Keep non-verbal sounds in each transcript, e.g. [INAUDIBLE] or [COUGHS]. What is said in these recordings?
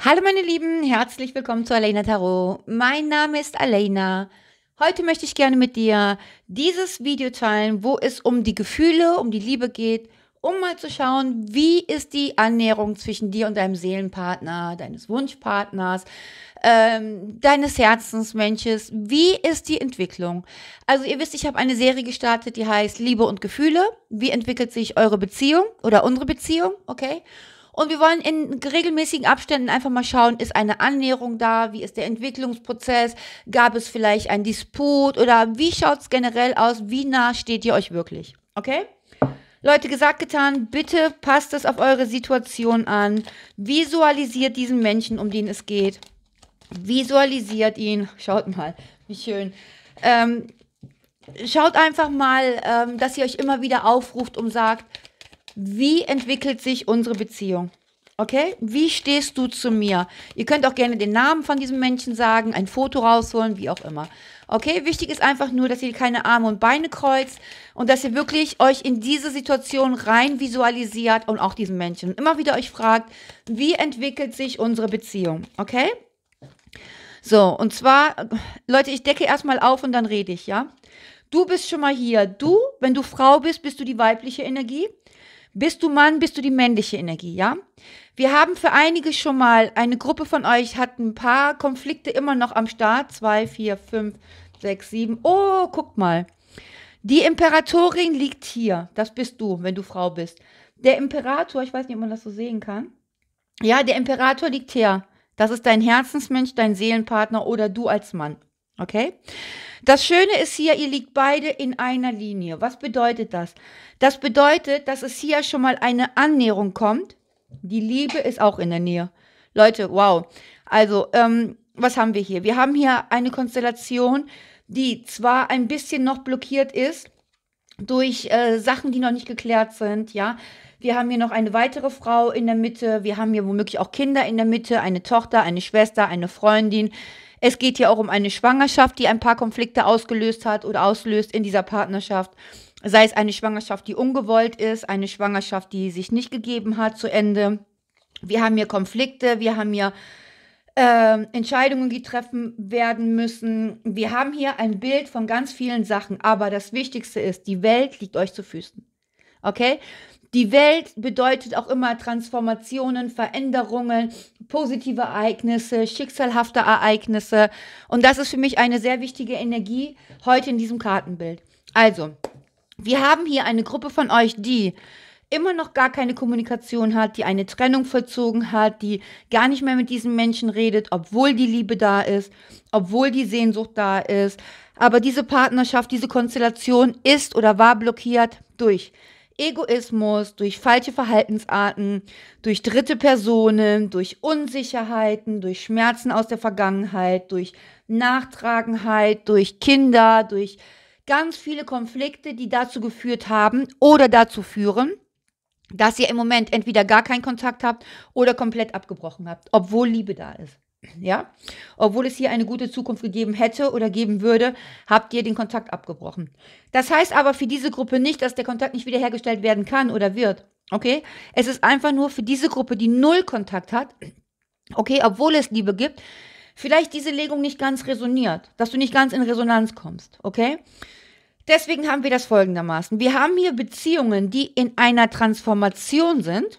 Hallo meine Lieben, herzlich willkommen zu Alena Tarot. Mein Name ist Alena. Heute möchte ich gerne mit dir dieses Video teilen, wo es um die Gefühle, um die Liebe geht, um mal zu schauen, wie ist die Annäherung zwischen dir und deinem Seelenpartner, deines Wunschpartners, ähm, deines Herzensmensches, wie ist die Entwicklung? Also ihr wisst, ich habe eine Serie gestartet, die heißt Liebe und Gefühle. Wie entwickelt sich eure Beziehung oder unsere Beziehung, okay? Und wir wollen in regelmäßigen Abständen einfach mal schauen, ist eine Annäherung da? Wie ist der Entwicklungsprozess? Gab es vielleicht einen Disput? Oder wie schaut es generell aus? Wie nah steht ihr euch wirklich? Okay? Leute, gesagt, getan, bitte passt es auf eure Situation an. Visualisiert diesen Menschen, um den es geht. Visualisiert ihn. Schaut mal, wie schön. Ähm, schaut einfach mal, ähm, dass ihr euch immer wieder aufruft und sagt, wie entwickelt sich unsere Beziehung? Okay? Wie stehst du zu mir? Ihr könnt auch gerne den Namen von diesem Menschen sagen, ein Foto rausholen, wie auch immer. Okay? Wichtig ist einfach nur, dass ihr keine Arme und Beine kreuzt und dass ihr wirklich euch in diese Situation rein visualisiert und auch diesen Menschen. Und immer wieder euch fragt, wie entwickelt sich unsere Beziehung? Okay? So, und zwar, Leute, ich decke erstmal auf und dann rede ich, ja? Du bist schon mal hier. Du, wenn du Frau bist, bist du die weibliche Energie. Bist du Mann, bist du die männliche Energie, ja? Wir haben für einige schon mal, eine Gruppe von euch hat ein paar Konflikte immer noch am Start. Zwei, vier, fünf, sechs, sieben. Oh, guck mal. Die Imperatorin liegt hier. Das bist du, wenn du Frau bist. Der Imperator, ich weiß nicht, ob man das so sehen kann. Ja, der Imperator liegt hier. Das ist dein Herzensmensch, dein Seelenpartner oder du als Mann. Okay? Das Schöne ist hier, ihr liegt beide in einer Linie. Was bedeutet das? Das bedeutet, dass es hier schon mal eine Annäherung kommt. Die Liebe ist auch in der Nähe. Leute, wow. Also, ähm, was haben wir hier? Wir haben hier eine Konstellation, die zwar ein bisschen noch blockiert ist durch äh, Sachen, die noch nicht geklärt sind, ja. Wir haben hier noch eine weitere Frau in der Mitte. Wir haben hier womöglich auch Kinder in der Mitte, eine Tochter, eine Schwester, eine Freundin. Es geht hier auch um eine Schwangerschaft, die ein paar Konflikte ausgelöst hat oder auslöst in dieser Partnerschaft. Sei es eine Schwangerschaft, die ungewollt ist, eine Schwangerschaft, die sich nicht gegeben hat zu Ende. Wir haben hier Konflikte, wir haben hier äh, Entscheidungen, die treffen werden müssen. Wir haben hier ein Bild von ganz vielen Sachen, aber das Wichtigste ist, die Welt liegt euch zu Füßen. Okay? Die Welt bedeutet auch immer Transformationen, Veränderungen, positive Ereignisse, schicksalhafte Ereignisse. Und das ist für mich eine sehr wichtige Energie heute in diesem Kartenbild. Also, wir haben hier eine Gruppe von euch, die immer noch gar keine Kommunikation hat, die eine Trennung vollzogen hat, die gar nicht mehr mit diesen Menschen redet, obwohl die Liebe da ist, obwohl die Sehnsucht da ist. Aber diese Partnerschaft, diese Konstellation ist oder war blockiert durch Egoismus, durch falsche Verhaltensarten, durch dritte Personen, durch Unsicherheiten, durch Schmerzen aus der Vergangenheit, durch Nachtragenheit, durch Kinder, durch ganz viele Konflikte, die dazu geführt haben oder dazu führen, dass ihr im Moment entweder gar keinen Kontakt habt oder komplett abgebrochen habt, obwohl Liebe da ist. Ja, obwohl es hier eine gute Zukunft gegeben hätte oder geben würde, habt ihr den Kontakt abgebrochen. Das heißt aber für diese Gruppe nicht, dass der Kontakt nicht wiederhergestellt werden kann oder wird. Okay, es ist einfach nur für diese Gruppe, die null Kontakt hat, okay, obwohl es Liebe gibt, vielleicht diese Legung nicht ganz resoniert, dass du nicht ganz in Resonanz kommst, okay? Deswegen haben wir das folgendermaßen. Wir haben hier Beziehungen, die in einer Transformation sind,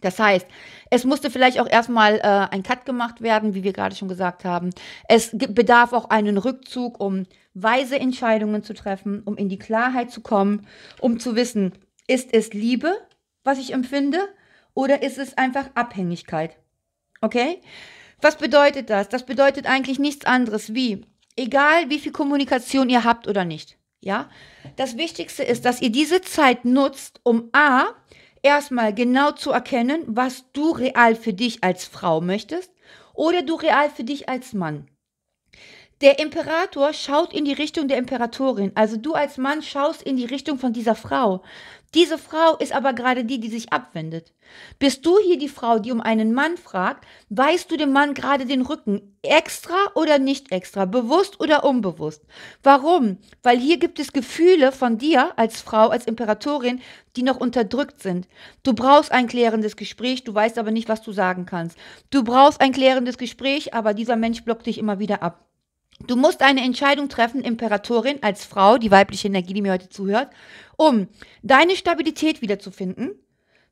das heißt, es musste vielleicht auch erstmal äh, ein Cut gemacht werden, wie wir gerade schon gesagt haben. Es bedarf auch einen Rückzug, um weise Entscheidungen zu treffen, um in die Klarheit zu kommen, um zu wissen, ist es Liebe, was ich empfinde, oder ist es einfach Abhängigkeit? Okay? Was bedeutet das? Das bedeutet eigentlich nichts anderes wie, egal wie viel Kommunikation ihr habt oder nicht, ja? Das Wichtigste ist, dass ihr diese Zeit nutzt, um A, erstmal genau zu erkennen, was du real für dich als Frau möchtest oder du real für dich als Mann. Der Imperator schaut in die Richtung der Imperatorin. Also du als Mann schaust in die Richtung von dieser Frau. Diese Frau ist aber gerade die, die sich abwendet. Bist du hier die Frau, die um einen Mann fragt, weißt du dem Mann gerade den Rücken, extra oder nicht extra, bewusst oder unbewusst. Warum? Weil hier gibt es Gefühle von dir als Frau, als Imperatorin, die noch unterdrückt sind. Du brauchst ein klärendes Gespräch, du weißt aber nicht, was du sagen kannst. Du brauchst ein klärendes Gespräch, aber dieser Mensch blockt dich immer wieder ab. Du musst eine Entscheidung treffen, Imperatorin, als Frau, die weibliche Energie, die mir heute zuhört, um deine Stabilität wiederzufinden,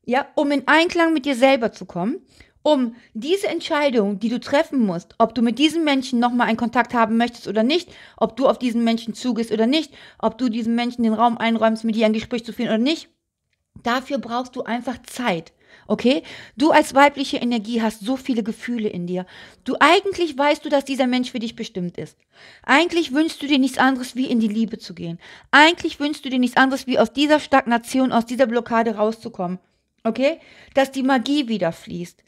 ja, um in Einklang mit dir selber zu kommen, um diese Entscheidung, die du treffen musst, ob du mit diesem Menschen nochmal einen Kontakt haben möchtest oder nicht, ob du auf diesen Menschen zugehst oder nicht, ob du diesem Menschen den Raum einräumst, mit dir ein Gespräch zu führen oder nicht, dafür brauchst du einfach Zeit. Okay? Du als weibliche Energie hast so viele Gefühle in dir. Du eigentlich weißt du, dass dieser Mensch für dich bestimmt ist. Eigentlich wünschst du dir nichts anderes, wie in die Liebe zu gehen. Eigentlich wünschst du dir nichts anderes, wie aus dieser Stagnation, aus dieser Blockade rauszukommen. Okay? Dass die Magie wieder fließt.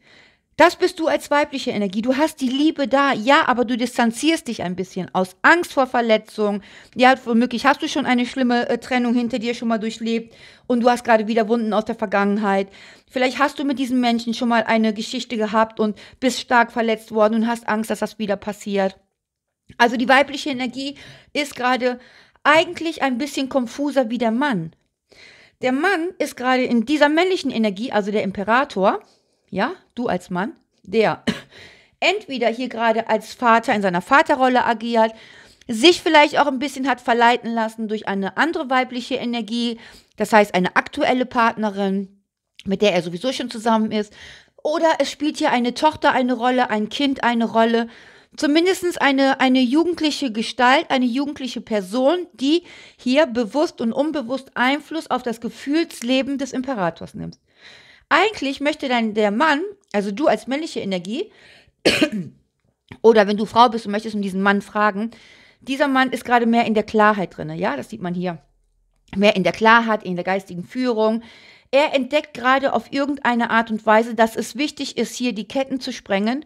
Das bist du als weibliche Energie. Du hast die Liebe da, ja, aber du distanzierst dich ein bisschen aus Angst vor Verletzung. Ja, womöglich hast du schon eine schlimme äh, Trennung hinter dir schon mal durchlebt und du hast gerade wieder Wunden aus der Vergangenheit. Vielleicht hast du mit diesem Menschen schon mal eine Geschichte gehabt und bist stark verletzt worden und hast Angst, dass das wieder passiert. Also die weibliche Energie ist gerade eigentlich ein bisschen konfuser wie der Mann. Der Mann ist gerade in dieser männlichen Energie, also der Imperator, ja, du als Mann, der [COUGHS] entweder hier gerade als Vater in seiner Vaterrolle agiert, sich vielleicht auch ein bisschen hat verleiten lassen durch eine andere weibliche Energie, das heißt eine aktuelle Partnerin, mit der er sowieso schon zusammen ist, oder es spielt hier eine Tochter eine Rolle, ein Kind eine Rolle, zumindest eine, eine jugendliche Gestalt, eine jugendliche Person, die hier bewusst und unbewusst Einfluss auf das Gefühlsleben des Imperators nimmt. Eigentlich möchte dann der Mann, also du als männliche Energie, [CLEARS THROAT] oder wenn du Frau bist und möchtest um diesen Mann fragen, dieser Mann ist gerade mehr in der Klarheit drin, ja, das sieht man hier. Mehr in der Klarheit, in der geistigen Führung. Er entdeckt gerade auf irgendeine Art und Weise, dass es wichtig ist, hier die Ketten zu sprengen,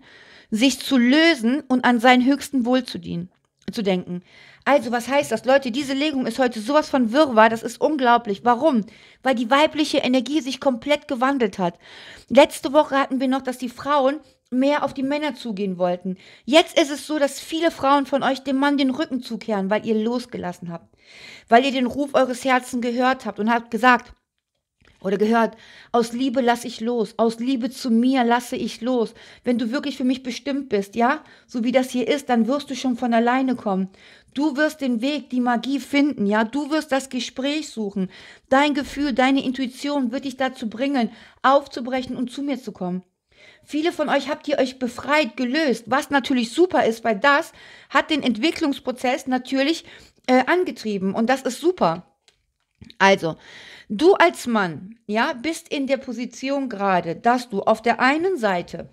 sich zu lösen und an seinen höchsten Wohl zu dienen zu denken. Also, was heißt das? Leute, diese Legung ist heute sowas von Wirrwarr, das ist unglaublich. Warum? Weil die weibliche Energie sich komplett gewandelt hat. Letzte Woche hatten wir noch, dass die Frauen mehr auf die Männer zugehen wollten. Jetzt ist es so, dass viele Frauen von euch dem Mann den Rücken zukehren, weil ihr losgelassen habt. Weil ihr den Ruf eures Herzens gehört habt und habt gesagt, oder gehört, aus Liebe lasse ich los, aus Liebe zu mir lasse ich los. Wenn du wirklich für mich bestimmt bist, ja, so wie das hier ist, dann wirst du schon von alleine kommen. Du wirst den Weg, die Magie finden, ja, du wirst das Gespräch suchen. Dein Gefühl, deine Intuition wird dich dazu bringen, aufzubrechen und zu mir zu kommen. Viele von euch habt ihr euch befreit, gelöst, was natürlich super ist, weil das hat den Entwicklungsprozess natürlich äh, angetrieben und das ist super. Also, Du als Mann, ja, bist in der Position gerade, dass du auf der einen Seite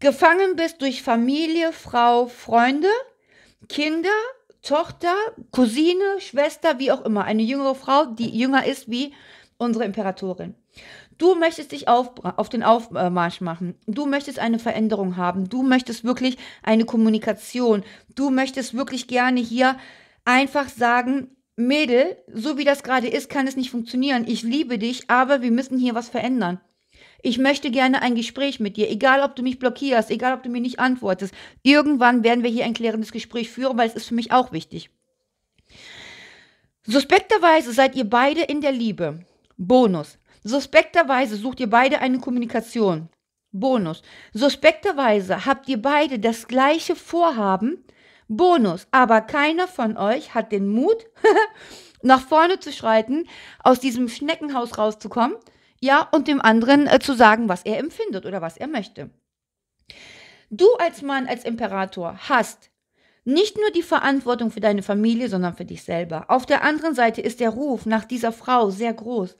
gefangen bist durch Familie, Frau, Freunde, Kinder, Tochter, Cousine, Schwester, wie auch immer, eine jüngere Frau, die jünger ist wie unsere Imperatorin. Du möchtest dich auf, auf den Aufmarsch machen. Du möchtest eine Veränderung haben. Du möchtest wirklich eine Kommunikation. Du möchtest wirklich gerne hier einfach sagen, Mädel, so wie das gerade ist, kann es nicht funktionieren. Ich liebe dich, aber wir müssen hier was verändern. Ich möchte gerne ein Gespräch mit dir, egal ob du mich blockierst, egal ob du mir nicht antwortest. Irgendwann werden wir hier ein klärendes Gespräch führen, weil es ist für mich auch wichtig. Suspekterweise seid ihr beide in der Liebe. Bonus. Suspekterweise sucht ihr beide eine Kommunikation. Bonus. Suspekterweise habt ihr beide das gleiche Vorhaben, Bonus. Aber keiner von euch hat den Mut, [LAUGHS] nach vorne zu schreiten, aus diesem Schneckenhaus rauszukommen, ja, und dem anderen äh, zu sagen, was er empfindet oder was er möchte. Du als Mann, als Imperator hast nicht nur die Verantwortung für deine Familie, sondern für dich selber. Auf der anderen Seite ist der Ruf nach dieser Frau sehr groß.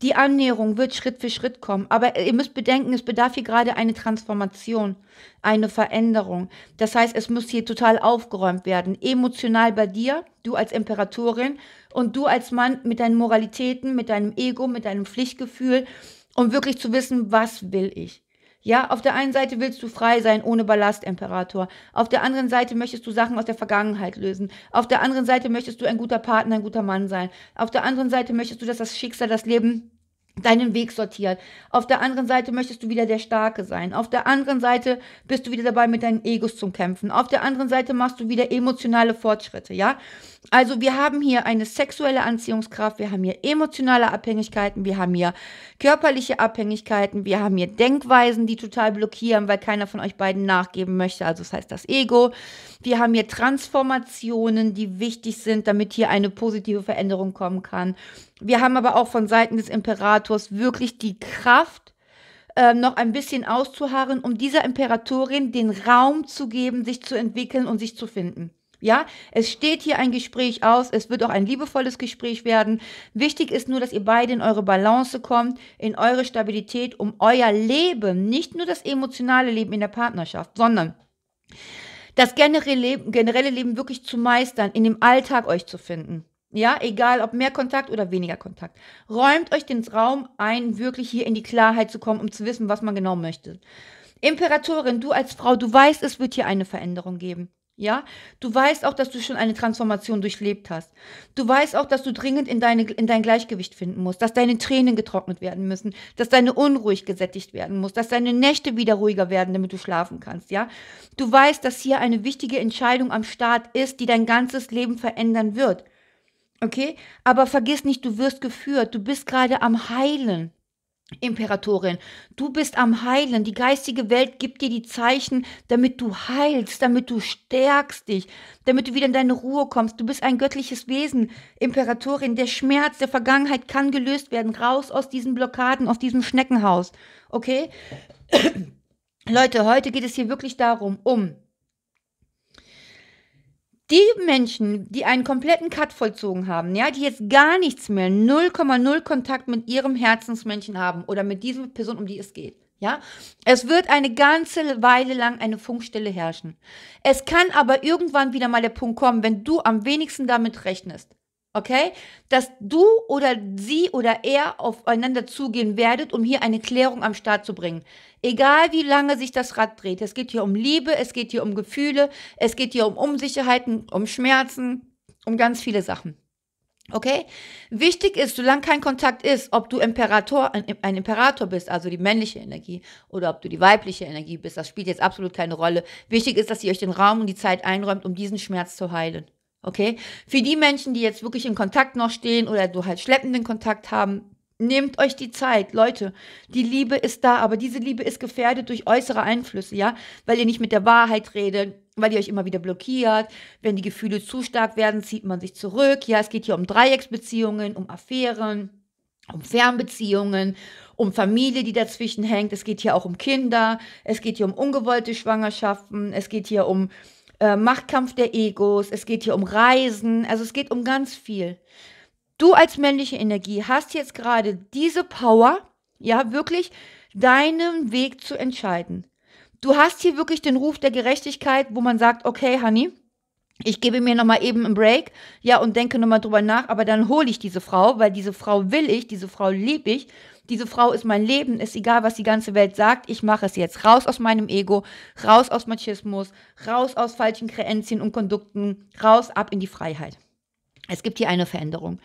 Die Annäherung wird Schritt für Schritt kommen, aber ihr müsst bedenken, es bedarf hier gerade eine Transformation, eine Veränderung. Das heißt, es muss hier total aufgeräumt werden, emotional bei dir, du als Imperatorin und du als Mann mit deinen Moralitäten, mit deinem Ego, mit deinem Pflichtgefühl, um wirklich zu wissen, was will ich. Ja, auf der einen Seite willst du frei sein, ohne Ballast, Imperator. Auf der anderen Seite möchtest du Sachen aus der Vergangenheit lösen. Auf der anderen Seite möchtest du ein guter Partner, ein guter Mann sein. Auf der anderen Seite möchtest du, dass das Schicksal, das Leben deinen Weg sortiert. Auf der anderen Seite möchtest du wieder der Starke sein. Auf der anderen Seite bist du wieder dabei, mit deinen Egos zu Kämpfen. Auf der anderen Seite machst du wieder emotionale Fortschritte, ja? Also wir haben hier eine sexuelle Anziehungskraft, wir haben hier emotionale Abhängigkeiten, wir haben hier körperliche Abhängigkeiten, wir haben hier Denkweisen, die total blockieren, weil keiner von euch beiden nachgeben möchte, also das heißt das Ego. Wir haben hier Transformationen, die wichtig sind, damit hier eine positive Veränderung kommen kann. Wir haben aber auch von Seiten des Imperators wirklich die Kraft, äh, noch ein bisschen auszuharren, um dieser Imperatorin den Raum zu geben, sich zu entwickeln und sich zu finden. Ja, es steht hier ein Gespräch aus, es wird auch ein liebevolles Gespräch werden. Wichtig ist nur, dass ihr beide in eure Balance kommt, in eure Stabilität, um euer Leben, nicht nur das emotionale Leben in der Partnerschaft, sondern das generelle Leben wirklich zu meistern, in dem Alltag euch zu finden. Ja, egal ob mehr Kontakt oder weniger Kontakt. Räumt euch den Raum ein, wirklich hier in die Klarheit zu kommen, um zu wissen, was man genau möchte. Imperatorin, du als Frau, du weißt, es wird hier eine Veränderung geben. Ja, du weißt auch, dass du schon eine Transformation durchlebt hast. Du weißt auch, dass du dringend in, deine, in dein Gleichgewicht finden musst, dass deine Tränen getrocknet werden müssen, dass deine Unruhig gesättigt werden muss, dass deine Nächte wieder ruhiger werden, damit du schlafen kannst. Ja, du weißt, dass hier eine wichtige Entscheidung am Start ist, die dein ganzes Leben verändern wird. Okay, aber vergiss nicht, du wirst geführt, du bist gerade am Heilen. Imperatorin, du bist am Heilen. Die geistige Welt gibt dir die Zeichen, damit du heilst, damit du stärkst dich, damit du wieder in deine Ruhe kommst. Du bist ein göttliches Wesen. Imperatorin, der Schmerz der Vergangenheit kann gelöst werden. Raus aus diesen Blockaden, aus diesem Schneckenhaus. Okay? [CLEARS THROAT] Leute, heute geht es hier wirklich darum, um die Menschen, die einen kompletten Cut vollzogen haben, ja, die jetzt gar nichts mehr, 0,0 Kontakt mit ihrem Herzensmenschen haben oder mit dieser Person, um die es geht, ja, es wird eine ganze Weile lang eine Funkstelle herrschen. Es kann aber irgendwann wieder mal der Punkt kommen, wenn du am wenigsten damit rechnest, okay? Dass du oder sie oder er aufeinander zugehen werdet, um hier eine Klärung am Start zu bringen. Egal wie lange sich das Rad dreht. Es geht hier um Liebe, es geht hier um Gefühle, es geht hier um Unsicherheiten, um Schmerzen, um ganz viele Sachen. Okay? Wichtig ist, solange kein Kontakt ist, ob du Imperator, ein, ein, Imperator bist, also die männliche Energie, oder ob du die weibliche Energie bist, das spielt jetzt absolut keine Rolle. Wichtig ist, dass ihr euch den Raum und die Zeit einräumt, um diesen Schmerz zu heilen. Okay? Für die Menschen, die jetzt wirklich in Kontakt noch stehen oder du halt schleppenden Kontakt haben, nehmt euch die Zeit, Leute. Die Liebe ist da, aber diese Liebe ist gefährdet durch äußere Einflüsse, ja? Weil ihr nicht mit der Wahrheit redet, weil ihr euch immer wieder blockiert. Wenn die Gefühle zu stark werden, zieht man sich zurück. Ja, es geht hier um Dreiecksbeziehungen, um Affären, um Fernbeziehungen, um Familie, die dazwischen hängt. Es geht hier auch um Kinder. Es geht hier um ungewollte Schwangerschaften. Es geht hier um äh, Machtkampf der Egos, es geht hier um Reisen, also es geht um ganz viel. Du als männliche Energie hast jetzt gerade diese Power, ja, wirklich deinen Weg zu entscheiden. Du hast hier wirklich den Ruf der Gerechtigkeit, wo man sagt, okay, Honey, ich gebe mir nochmal eben einen Break, ja, und denke nochmal drüber nach, aber dann hole ich diese Frau, weil diese Frau will ich, diese Frau liebe ich diese Frau ist mein Leben, ist egal, was die ganze Welt sagt, ich mache es jetzt. Raus aus meinem Ego, raus aus Machismus, raus aus falschen Kreenzien und Kondukten, raus ab in die Freiheit. Es gibt hier eine Veränderung.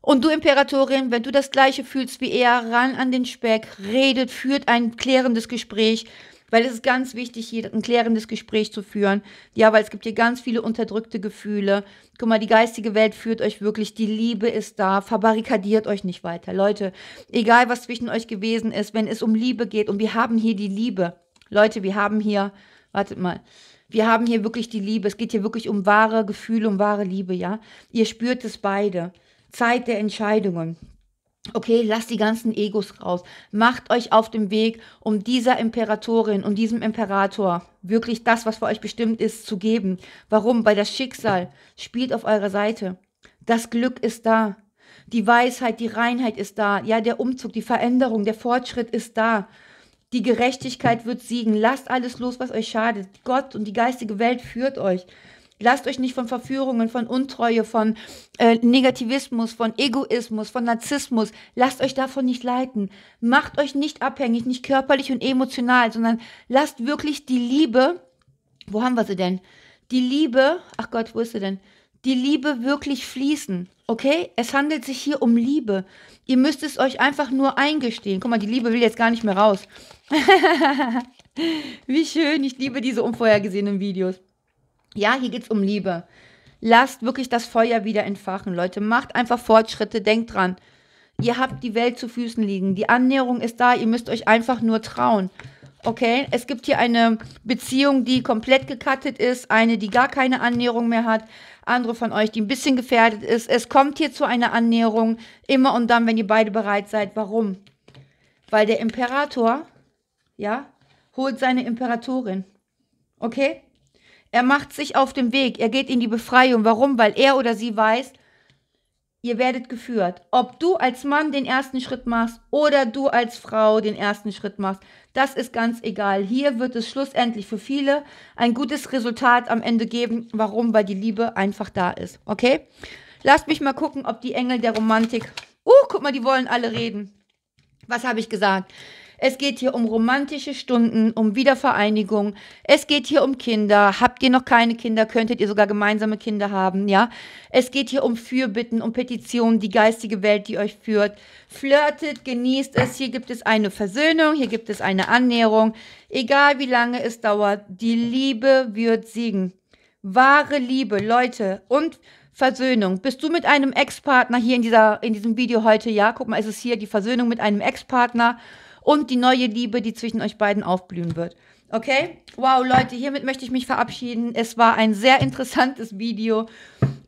Und du, Imperatorin, wenn du das Gleiche fühlst wie er, ran an den Speck, redet, führt ein klärendes Gespräch, weil es ist ganz wichtig, hier ein klärendes Gespräch zu führen. Ja, weil es gibt hier ganz viele unterdrückte Gefühle. Guck mal, die geistige Welt führt euch wirklich, die Liebe ist da, verbarrikadiert euch nicht weiter. Leute, egal was zwischen euch gewesen ist, wenn es um Liebe geht und wir haben hier die Liebe. Leute, wir haben hier, wartet mal, wir haben hier wirklich die Liebe. Es geht hier wirklich um wahre Gefühle, um wahre Liebe, ja? Ihr spürt es beide. Zeit der Entscheidungen. Okay, lasst die ganzen Egos raus. Macht euch auf dem Weg, um dieser Imperatorin und diesem Imperator wirklich das, was für euch bestimmt ist, zu geben. Warum? Weil das Schicksal spielt auf eurer Seite. Das Glück ist da. Die Weisheit, die Reinheit ist da. Ja, der Umzug, die Veränderung, der Fortschritt ist da. Die Gerechtigkeit wird siegen. Lasst alles los, was euch schadet. Gott und die geistige Welt führt euch. Lasst euch nicht von Verführungen, von Untreue, von äh, Negativismus, von Egoismus, von Narzissmus, lasst euch davon nicht leiten. Macht euch nicht abhängig, nicht körperlich und emotional, sondern lasst wirklich die Liebe, wo haben wir sie denn? Die Liebe, ach Gott, wo ist sie denn? Die Liebe wirklich fließen. Okay? Es handelt sich hier um Liebe. Ihr müsst es euch einfach nur eingestehen. Guck mal, die Liebe will jetzt gar nicht mehr raus. [LAUGHS] Wie schön, ich liebe diese unvorhergesehenen Videos. Ja, hier geht es um Liebe. Lasst wirklich das Feuer wieder entfachen, Leute. Macht einfach Fortschritte, denkt dran. Ihr habt die Welt zu Füßen liegen. Die Annäherung ist da, ihr müsst euch einfach nur trauen. Okay, es gibt hier eine Beziehung, die komplett gekattet ist, eine, die gar keine Annäherung mehr hat, andere von euch, die ein bisschen gefährdet ist. Es kommt hier zu einer Annäherung, immer und dann, wenn ihr beide bereit seid. Warum? Weil der Imperator, ja, holt seine Imperatorin. Okay? Er macht sich auf den Weg, er geht in die Befreiung. Warum? Weil er oder sie weiß, ihr werdet geführt. Ob du als Mann den ersten Schritt machst oder du als Frau den ersten Schritt machst, das ist ganz egal. Hier wird es schlussendlich für viele ein gutes Resultat am Ende geben. Warum? Weil die Liebe einfach da ist. Okay? Lasst mich mal gucken, ob die Engel der Romantik. Uh, guck mal, die wollen alle reden. Was habe ich gesagt? Es geht hier um romantische Stunden, um Wiedervereinigung. Es geht hier um Kinder. Habt ihr noch keine Kinder? Könntet ihr sogar gemeinsame Kinder haben, ja? Es geht hier um Fürbitten, um Petitionen, die geistige Welt, die euch führt. Flirtet, genießt es. Hier gibt es eine Versöhnung, hier gibt es eine Annäherung. Egal wie lange es dauert, die Liebe wird siegen. Wahre Liebe, Leute. Und Versöhnung. Bist du mit einem Ex-Partner hier in, dieser, in diesem Video heute? Ja, guck mal, es ist hier die Versöhnung mit einem Ex-Partner und die neue Liebe, die zwischen euch beiden aufblühen wird. Okay? Wow, Leute, hiermit möchte ich mich verabschieden. Es war ein sehr interessantes Video.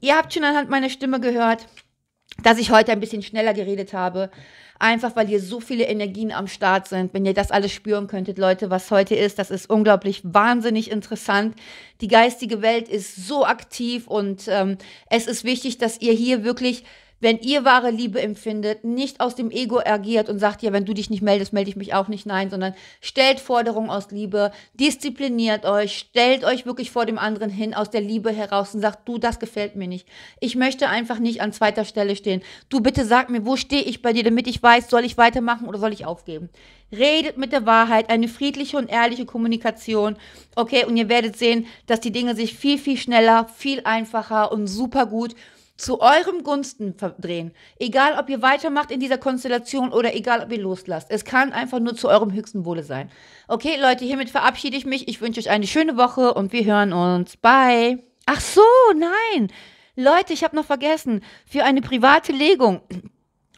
Ihr habt schon anhand meiner Stimme gehört, dass ich heute ein bisschen schneller geredet habe. Einfach weil hier so viele Energien am Start sind. Wenn ihr das alles spüren könntet, Leute, was heute ist, das ist unglaublich wahnsinnig interessant. Die geistige Welt ist so aktiv und ähm, es ist wichtig, dass ihr hier wirklich wenn ihr wahre Liebe empfindet, nicht aus dem Ego agiert und sagt, ja, wenn du dich nicht meldest, melde ich mich auch nicht, nein, sondern stellt Forderungen aus Liebe, diszipliniert euch, stellt euch wirklich vor dem anderen hin, aus der Liebe heraus und sagt, du, das gefällt mir nicht. Ich möchte einfach nicht an zweiter Stelle stehen. Du bitte sag mir, wo stehe ich bei dir, damit ich weiß, soll ich weitermachen oder soll ich aufgeben? Redet mit der Wahrheit, eine friedliche und ehrliche Kommunikation. Okay, und ihr werdet sehen, dass die Dinge sich viel, viel schneller, viel einfacher und super gut zu eurem Gunsten verdrehen. Egal, ob ihr weitermacht in dieser Konstellation oder egal, ob ihr loslasst. Es kann einfach nur zu eurem höchsten Wohle sein. Okay, Leute, hiermit verabschiede ich mich. Ich wünsche euch eine schöne Woche und wir hören uns. Bye. Ach so, nein. Leute, ich habe noch vergessen. Für eine private Legung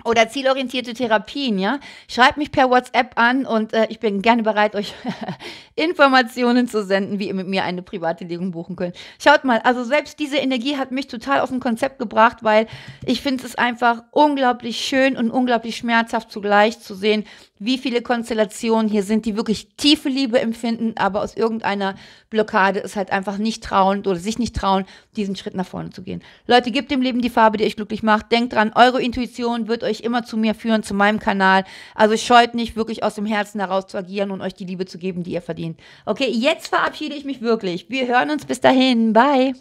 oder zielorientierte Therapien, ja? Schreibt mich per WhatsApp an und äh, ich bin gerne bereit, euch [LAUGHS] Informationen zu senden, wie ihr mit mir eine private Legung buchen könnt. Schaut mal, also selbst diese Energie hat mich total auf dem Konzept gebracht, weil ich finde es einfach unglaublich schön und unglaublich schmerzhaft zugleich zu sehen, wie viele Konstellationen hier sind, die wirklich tiefe Liebe empfinden, aber aus irgendeiner Blockade es halt einfach nicht trauen oder sich nicht trauen, diesen Schritt nach vorne zu gehen. Leute, gebt dem Leben die Farbe, die euch glücklich macht. Denkt dran, eure Intuition wird euch immer zu mir führen, zu meinem Kanal. Also scheut nicht, wirklich aus dem Herzen heraus zu agieren und euch die Liebe zu geben, die ihr verdient. Okay, jetzt verabschiede ich mich wirklich. Wir hören uns bis dahin. Bye.